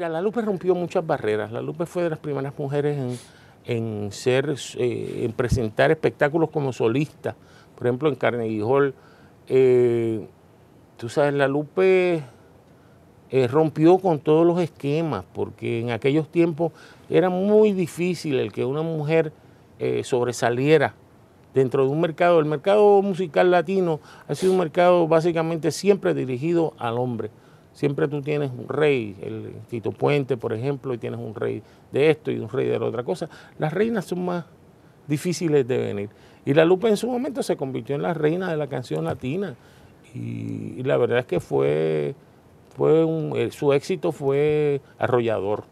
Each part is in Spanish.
Mira, la Lupe rompió muchas barreras. La Lupe fue de las primeras mujeres eh, en, presentar espectáculos como solista. Por ejemplo, en Carnegie Hall. Eh, tú sabes, la Lupe eh, rompió con todos los esquemas, porque en aquellos tiempos era muy difícil el que una mujer sobresaliera dentro de un mercado. El mercado musical latino ha sido un mercado básicamente siempre dirigido al hombre. Siempre tú tienes un rey, el Tito Puente, por ejemplo, y tienes un rey de esto y un rey de la otra cosa. Las reinas son más difíciles de venir. Y la Lupe en su momento se convirtió en la reina de la canción latina. Y, la verdad es que fue, fue un, eh, su éxito fue arrollador,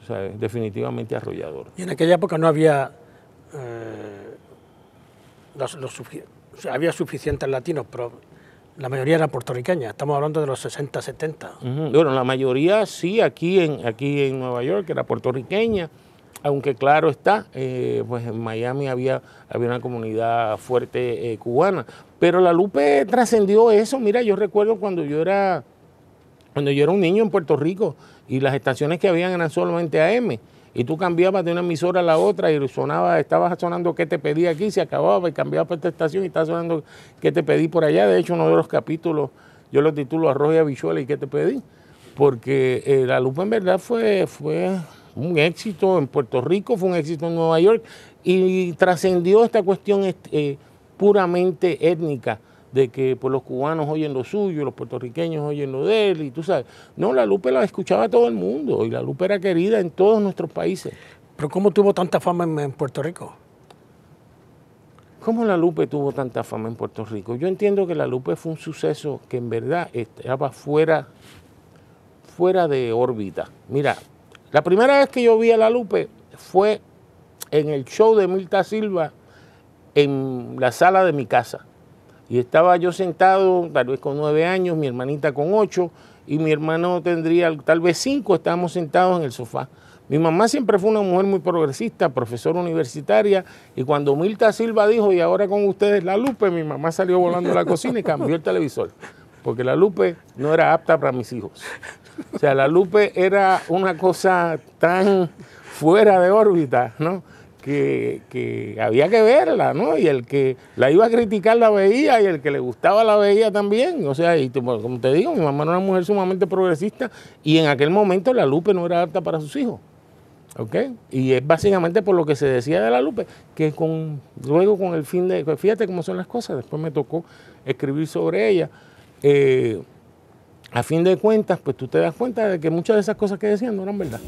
o sea, definitivamente arrollador. Y en aquella época no había, eh, había suficientes latinos, pero la mayoría era puertorriqueña, estamos hablando de los 60, 70. Bueno, la mayoría sí, aquí en, aquí en Nueva York era puertorriqueña, aunque claro está, eh, pues en Miami había, había una comunidad fuerte eh, cubana. Pero la Lupe trascendió eso, mira, yo recuerdo cuando yo era... Cuando yo era un niño en Puerto Rico y las estaciones que habían eran solamente AM y tú cambiabas de una emisora a la otra y sonaba, estabas sonando qué te pedí aquí, se acababa y cambiabas para esta estación y estabas sonando qué te pedí por allá. De hecho, uno de los capítulos yo lo titulo Arroz y y qué te pedí, porque eh, La Lupa en verdad fue, fue un éxito en Puerto Rico, fue un éxito en Nueva York y trascendió esta cuestión eh, puramente étnica de que por pues, los cubanos oyen lo suyo, los puertorriqueños oyen lo de él, y tú sabes. No, la Lupe la escuchaba todo el mundo y la Lupe era querida en todos nuestros países. ¿Pero cómo tuvo tanta fama en, Puerto Rico? ¿Cómo la Lupe tuvo tanta fama en Puerto Rico? Yo entiendo que la Lupe fue un suceso que en verdad estaba fuera, fuera de órbita. Mira, la primera vez que yo vi a la Lupe fue en el show de Milta Silva en la sala de mi casa. Y estaba yo sentado, tal vez con nueve años, mi hermanita con ocho, y mi hermano tendría tal vez cinco, estábamos sentados en el sofá. Mi mamá siempre fue una mujer muy progresista, profesora universitaria, y cuando Milta Silva dijo, y ahora con ustedes la Lupe, mi mamá salió volando a la cocina y cambió el televisor, porque la Lupe no era apta para mis hijos. O sea, la Lupe era una cosa tan fuera de órbita, ¿no? que, había que verla, ¿no? Y el que la iba a criticar la veía y el que le gustaba la veía también. O sea, y como te digo, mi mamá era una mujer sumamente progresista y en aquel momento la Lupe no era apta para sus hijos. ¿Ok? Y es básicamente por lo que se decía de la Lupe, que con, luego con el fin de. Pues, fíjate cómo son las cosas, después me tocó escribir sobre ella. Eh, a fin de cuentas, pues tú te das cuenta de que muchas de esas cosas que decían no eran verdad.